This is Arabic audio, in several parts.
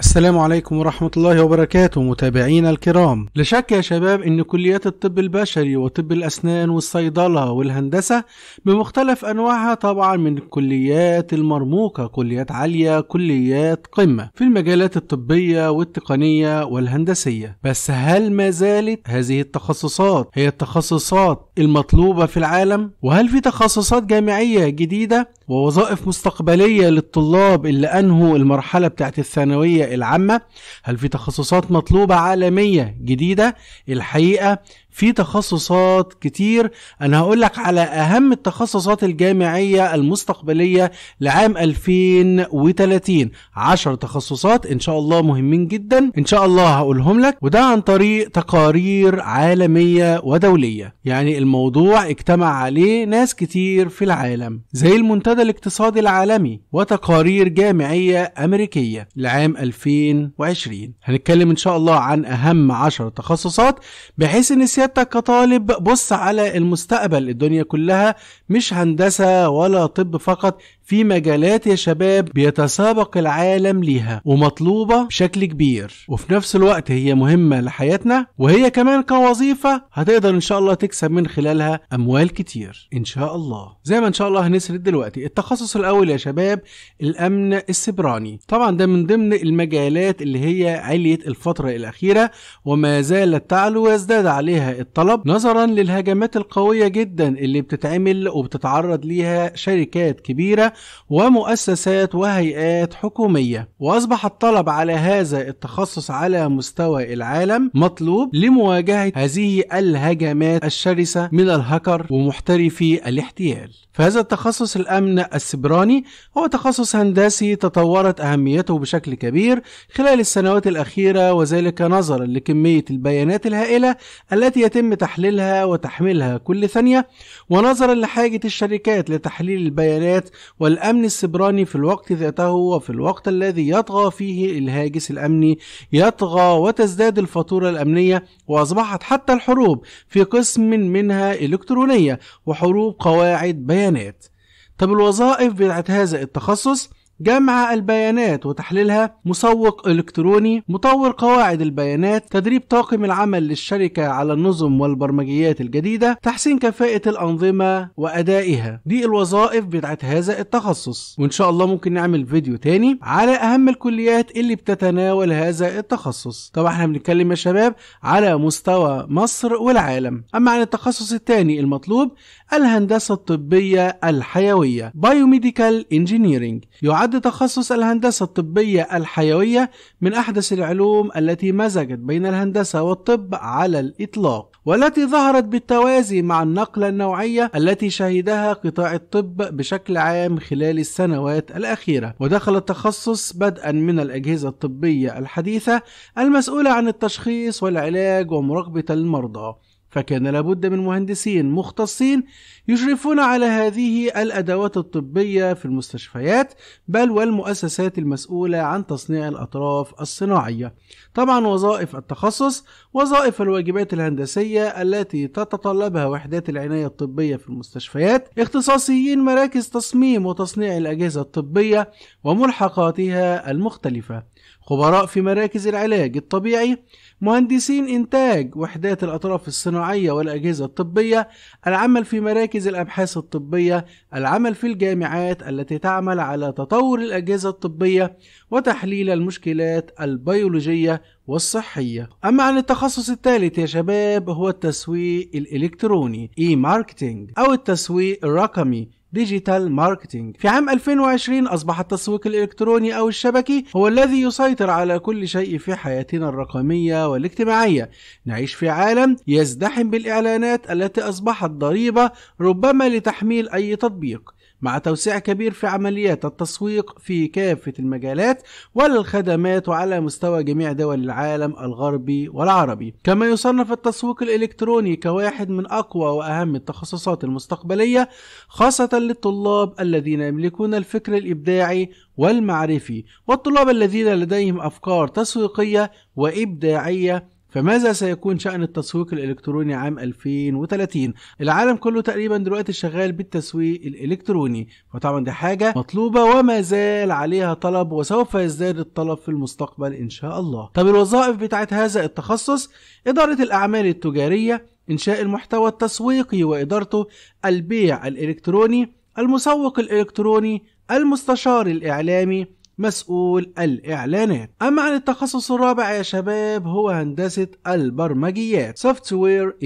السلام عليكم ورحمة الله وبركاته متابعينا الكرام لا شك يا شباب ان كليات الطب البشري وطب الاسنان والصيدلة والهندسة بمختلف انواعها طبعا من الكليات المرموقة كليات عالية كليات قمة في المجالات الطبية والتقنية والهندسية بس هل ما زالت هذه التخصصات هي التخصصات المطلوبة في العالم وهل في تخصصات جامعية جديدة ووظائف مستقبلية للطلاب اللي أنهوا المرحلة بتاعت الثانوية العامة هل في تخصصات مطلوبة عالمية جديدة الحقيقة في تخصصات كتير انا هقول لك على اهم التخصصات الجامعيه المستقبليه لعام 2030 10 تخصصات ان شاء الله مهمين جدا ان شاء الله هقولهم لك وده عن طريق تقارير عالميه ودوليه يعني الموضوع اجتمع عليه ناس كتير في العالم زي المنتدى الاقتصادي العالمي وتقارير جامعيه امريكيه لعام 2020 هنتكلم ان شاء الله عن اهم 10 تخصصات بحيث ان السياده انت كطالب بص على المستقبل الدنيا كلها مش هندسه ولا طب فقط في مجالات يا شباب بيتسابق العالم ليها ومطلوبه بشكل كبير وفي نفس الوقت هي مهمه لحياتنا وهي كمان كوظيفه هتقدر ان شاء الله تكسب من خلالها اموال كتير ان شاء الله زي ما ان شاء الله هنسرد دلوقتي التخصص الاول يا شباب الامن السبراني طبعا ده من ضمن المجالات اللي هي عليت الفتره الاخيره وما زالت تعلو ويزداد عليها الطلب نظرا للهجمات القوية جدا اللي بتتعمل وبتتعرض ليها شركات كبيرة ومؤسسات وهيئات حكومية وأصبح الطلب على هذا التخصص على مستوى العالم مطلوب لمواجهة هذه الهجمات الشرسة من الهكر ومحترفي الاحتيال فهذا التخصص الأمن السبراني هو تخصص هندسي تطورت أهميته بشكل كبير خلال السنوات الأخيرة وذلك نظرا لكمية البيانات الهائلة التي يتم تحليلها وتحميلها كل ثانية ونظرا لحاجة الشركات لتحليل البيانات والأمن السبراني في الوقت ذاته وفي الوقت الذي يطغى فيه الهاجس الأمني يطغى وتزداد الفاتورة الأمنية وأصبحت حتى الحروب في قسم منها إلكترونية وحروب قواعد بيانات طب الوظائف بتاعت هذا التخصص جمع البيانات وتحليلها مسوق إلكتروني مطور قواعد البيانات تدريب طاقم العمل للشركة على النظم والبرمجيات الجديدة تحسين كفاءة الأنظمة وأدائها دي الوظائف بتاعت هذا التخصص وإن شاء الله ممكن نعمل فيديو تاني على أهم الكليات اللي بتتناول هذا التخصص طبعا احنا بنتكلم يا شباب على مستوى مصر والعالم أما عن التخصص الثاني المطلوب الهندسة الطبية الحيوية بايوميديكال انجينيرنج يعد يعد تخصص الهندسة الطبية الحيوية من أحدث العلوم التي مزجت بين الهندسة والطب على الإطلاق والتي ظهرت بالتوازي مع النقلة النوعية التي شهدها قطاع الطب بشكل عام خلال السنوات الأخيرة ودخل التخصص بدءا من الأجهزة الطبية الحديثة المسؤولة عن التشخيص والعلاج ومراقبة المرضى فكان لابد من مهندسين مختصين يشرفون على هذه الأدوات الطبية في المستشفيات بل والمؤسسات المسؤولة عن تصنيع الأطراف الصناعية. طبعا وظائف التخصص وظائف الواجبات الهندسية التي تتطلبها وحدات العناية الطبية في المستشفيات اختصاصيين مراكز تصميم وتصنيع الأجهزة الطبية وملحقاتها المختلفة خبراء في مراكز العلاج الطبيعي مهندسين إنتاج وحدات الأطراف الصناعية والأجهزة الطبية العمل في مراكز الأبحاث الطبية العمل في الجامعات التي تعمل على تطور الأجهزة الطبية وتحليل المشكلات البيولوجية والصحية أما عن التخصص الثالث يا شباب هو التسويق الإلكتروني إي ماركتينج أو التسويق الرقمي ديجيتال ماركتينج في عام 2020 أصبح التسويق الإلكتروني أو الشبكي هو الذي يسيطر على كل شيء في حياتنا الرقمية والاجتماعية نعيش في عالم يزدحم بالإعلانات التي أصبحت ضريبة ربما لتحميل أي تطبيق مع توسيع كبير في عمليات التسويق في كافة المجالات والخدمات وعلى مستوى جميع دول العالم الغربي والعربي كما يصنف التسويق الإلكتروني كواحد من أقوى وأهم التخصصات المستقبلية خاصة للطلاب الذين يملكون الفكر الإبداعي والمعرفي والطلاب الذين لديهم أفكار تسويقية وإبداعية فماذا سيكون شأن التسويق الإلكتروني عام 2030 العالم كله تقريبا دلوقتي شغال بالتسويق الإلكتروني وطبعا دي حاجة مطلوبة وما زال عليها طلب وسوف يزداد الطلب في المستقبل إن شاء الله طب الوظائف بتاعت هذا التخصص إدارة الأعمال التجارية إنشاء المحتوى التسويقي وإدارته البيع الإلكتروني المسوق الإلكتروني المستشار الإعلامي مسؤول الإعلانات أما عن التخصص الرابع يا شباب هو هندسة البرمجيات Software وير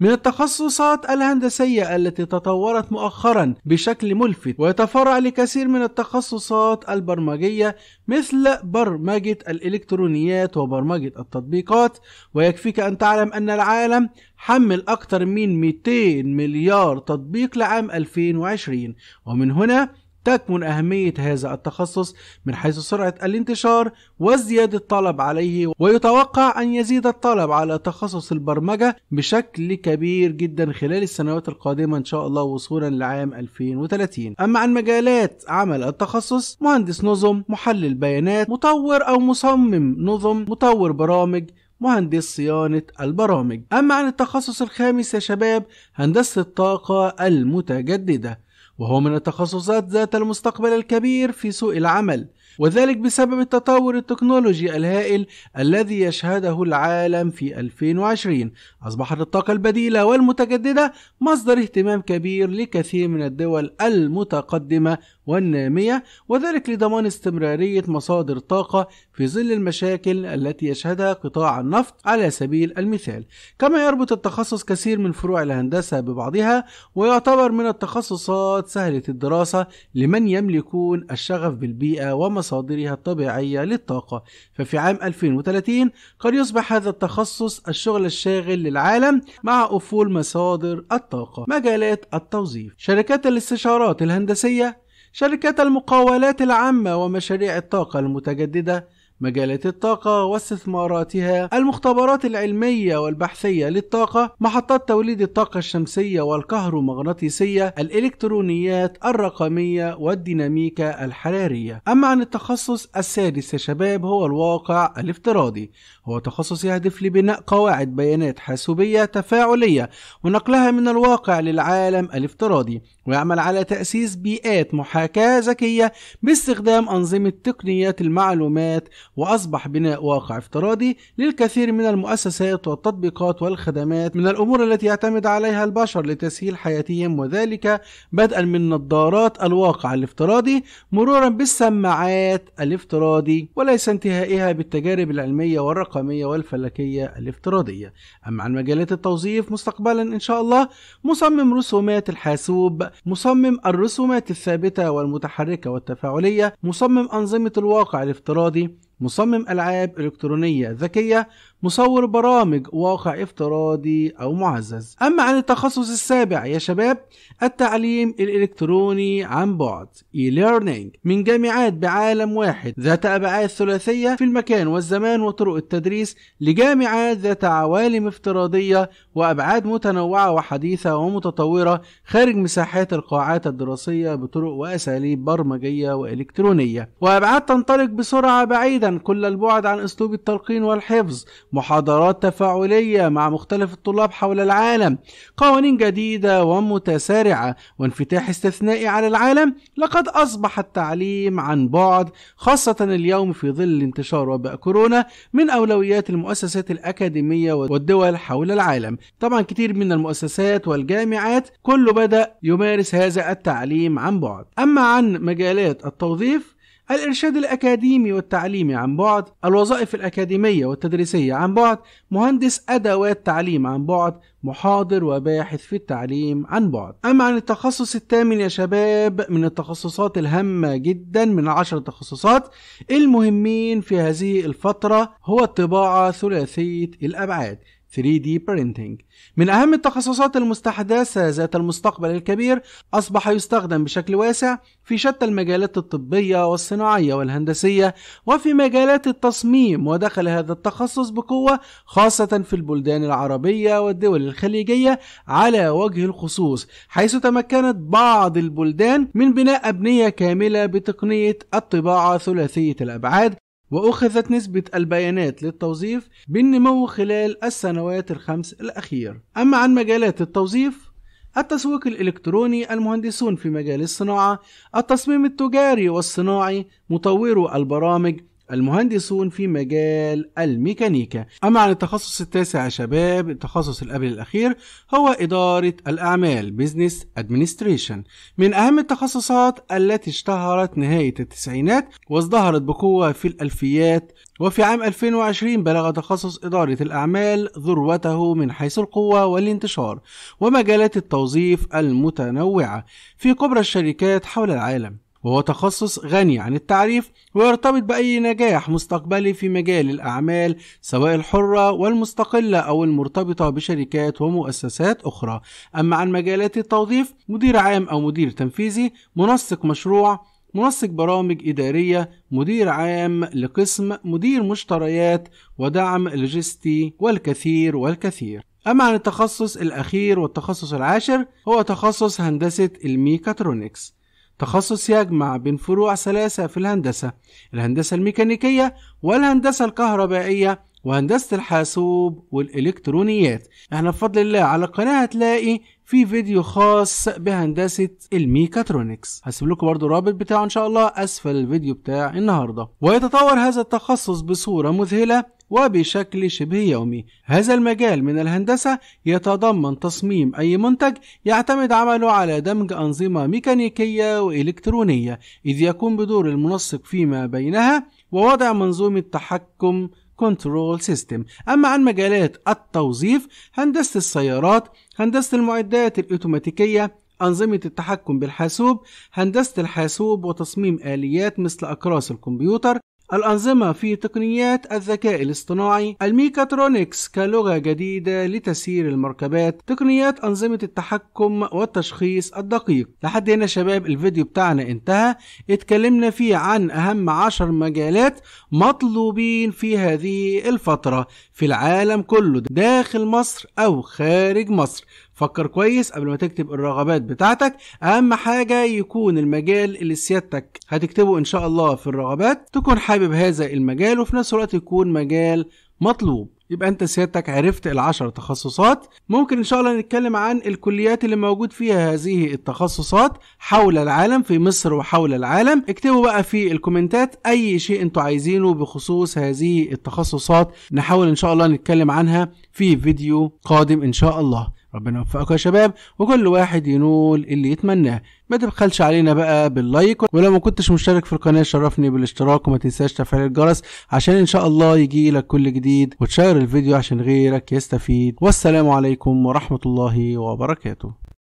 من التخصصات الهندسية التي تطورت مؤخرا بشكل ملفت ويتفرع لكثير من التخصصات البرمجية مثل برمجة الإلكترونيات وبرمجة التطبيقات ويكفيك أن تعلم أن العالم حمل أكثر من 200 مليار تطبيق لعام 2020 ومن هنا تكمن أهمية هذا التخصص من حيث سرعة الانتشار وازدياد الطلب عليه ويتوقع أن يزيد الطلب على تخصص البرمجة بشكل كبير جدا خلال السنوات القادمة إن شاء الله وصولا لعام 2030 أما عن مجالات عمل التخصص مهندس نظم محلل بيانات مطور أو مصمم نظم مطور برامج مهندس صيانة البرامج أما عن التخصص الخامس يا شباب هندسة الطاقة المتجددة وهو من التخصصات ذات المستقبل الكبير في سوق العمل وذلك بسبب التطور التكنولوجي الهائل الذي يشهده العالم في 2020 أصبحت الطاقة البديلة والمتجددة مصدر اهتمام كبير لكثير من الدول المتقدمة والنامية وذلك لضمان استمرارية مصادر الطاقة في ظل المشاكل التي يشهدها قطاع النفط على سبيل المثال كما يربط التخصص كثير من فروع الهندسة ببعضها ويعتبر من التخصصات سهلة الدراسة لمن يملكون الشغف بالبيئة ومصادر مصادرها الطبيعية للطاقة ففي عام 2030 قد يصبح هذا التخصص الشغل الشاغل للعالم مع أفول مصادر الطاقة مجالات التوظيف شركات الاستشارات الهندسية شركات المقاولات العامة ومشاريع الطاقة المتجددة مجالات الطاقة واستثماراتها المختبرات العلمية والبحثية للطاقة محطات توليد الطاقة الشمسية والكهرومغناطيسية الإلكترونيات الرقمية والديناميكا الحرارية أما عن التخصص السادس يا شباب هو الواقع الافتراضي هو تخصص يهدف لبناء قواعد بيانات حاسوبية تفاعلية ونقلها من الواقع للعالم الافتراضي ويعمل على تأسيس بيئات محاكاة ذكية باستخدام أنظمة تقنيات المعلومات وأصبح بناء واقع افتراضي للكثير من المؤسسات والتطبيقات والخدمات من الأمور التي يعتمد عليها البشر لتسهيل حياتهم وذلك بدءا من نظارات الواقع الافتراضي مرورا بالسماعات الافتراضي وليس انتهائها بالتجارب العلمية والرقمية والفلكية الافتراضية أما عن مجالات التوظيف مستقبلا إن شاء الله مصمم رسومات الحاسوب مصمم الرسومات الثابتة والمتحركة والتفاعلية مصمم أنظمة الواقع الافتراضي مصمم العاب الكترونيه ذكيه مصور برامج واقع افتراضي أو معزز أما عن التخصص السابع يا شباب التعليم الإلكتروني عن بعد اي ليرنينج من جامعات بعالم واحد ذات أبعاد ثلاثية في المكان والزمان وطرق التدريس لجامعات ذات عوالم افتراضية وأبعاد متنوعة وحديثة ومتطورة خارج مساحات القاعات الدراسية بطرق وأساليب برمجية وإلكترونية وأبعاد تنطلق بسرعة بعيدا كل البعد عن أسلوب التلقين والحفظ محاضرات تفاعلية مع مختلف الطلاب حول العالم قوانين جديدة ومتسارعة وانفتاح استثنائي على العالم لقد أصبح التعليم عن بعد خاصة اليوم في ظل انتشار وباء كورونا من أولويات المؤسسات الأكاديمية والدول حول العالم طبعا كتير من المؤسسات والجامعات كله بدأ يمارس هذا التعليم عن بعد أما عن مجالات التوظيف الإرشاد الأكاديمي والتعليمي عن بعد الوظائف الأكاديمية والتدريسية عن بعد مهندس أدوات تعليم عن بعد محاضر وباحث في التعليم عن بعد أما عن التخصص الثامن يا شباب من التخصصات الهامة جدا من عشر تخصصات المهمين في هذه الفترة هو الطباعة ثلاثية الأبعاد 3D Printing من أهم التخصصات المستحدثة ذات المستقبل الكبير أصبح يستخدم بشكل واسع في شتى المجالات الطبية والصناعية والهندسية وفي مجالات التصميم ودخل هذا التخصص بقوة خاصة في البلدان العربية والدول الخليجية على وجه الخصوص حيث تمكنت بعض البلدان من بناء أبنية كاملة بتقنية الطباعة ثلاثية الأبعاد وأخذت نسبة البيانات للتوظيف بالنمو خلال السنوات الخمس الأخيرة أما عن مجالات التوظيف التسويق الإلكتروني المهندسون في مجال الصناعة التصميم التجاري والصناعي مطورو البرامج المهندسون في مجال الميكانيكا أما عن التخصص التاسع يا شباب التخصص القبل الأخير هو إدارة الأعمال Business Administration من أهم التخصصات التي اشتهرت نهاية التسعينات وازدهرت بقوة في الألفيات وفي عام 2020 بلغ تخصص إدارة الأعمال ذروته من حيث القوة والانتشار ومجالات التوظيف المتنوعة في كبرى الشركات حول العالم وهو تخصص غني عن التعريف ويرتبط بأي نجاح مستقبلي في مجال الأعمال سواء الحرة والمستقلة أو المرتبطة بشركات ومؤسسات أخرى أما عن مجالات التوظيف مدير عام أو مدير تنفيذي منسق مشروع منسق برامج إدارية مدير عام لقسم مدير مشتريات ودعم لوجستي والكثير والكثير أما عن التخصص الأخير والتخصص العاشر هو تخصص هندسة الميكاترونكس تخصص يجمع بين فروع ثلاثة في الهندسة الهندسة الميكانيكية والهندسة الكهربائية وهندسة الحاسوب والإلكترونيات احنا بفضل الله على القناة هتلاقي في فيديو خاص بهندسة الميكاترونكس هسيب لكم برضو الرابط بتاعه ان شاء الله اسفل الفيديو بتاع النهاردة ويتطور هذا التخصص بصورة مذهلة وبشكل شبه يومي هذا المجال من الهندسة يتضمن تصميم أي منتج يعتمد عمله على دمج أنظمة ميكانيكية وإلكترونية إذ يقوم بدور المنسق فيما بينها ووضع منظومة تحكم كنترول سيستم أما عن مجالات التوظيف هندسة السيارات هندسة المعدات الأوتوماتيكية أنظمة التحكم بالحاسوب هندسة الحاسوب وتصميم آليات مثل أكراس الكمبيوتر الأنظمة في تقنيات الذكاء الاصطناعي الميكاترونكس كلغة جديدة لتسيير المركبات تقنيات أنظمة التحكم والتشخيص الدقيق لحد هنا شباب الفيديو بتاعنا انتهى اتكلمنا فيه عن أهم عشر مجالات مطلوبين في هذه الفترة في العالم كله داخل مصر أو خارج مصر فكر كويس قبل ما تكتب الرغبات بتاعتك اهم حاجه يكون المجال اللي سيادتك هتكتبه ان شاء الله في الرغبات تكون حابب هذا المجال وفي نفس الوقت يكون مجال مطلوب يبقى انت سيادتك عرفت العشر تخصصات ممكن ان شاء الله نتكلم عن الكليات اللي موجود فيها هذه التخصصات حول العالم في مصر وحول العالم اكتبوا بقى في الكومنتات اي شيء انتوا عايزينه بخصوص هذه التخصصات نحاول ان شاء الله نتكلم عنها في فيديو قادم ان شاء الله ربنا يوفقكم يا شباب وكل واحد ينول اللي يتمناه ما تبخلش علينا بقى باللايك ولو ما كنتش مشترك في القناه شرفني بالاشتراك وما تنساش تفعيل الجرس عشان ان شاء الله يجي لك كل جديد وتشير الفيديو عشان غيرك يستفيد والسلام عليكم ورحمه الله وبركاته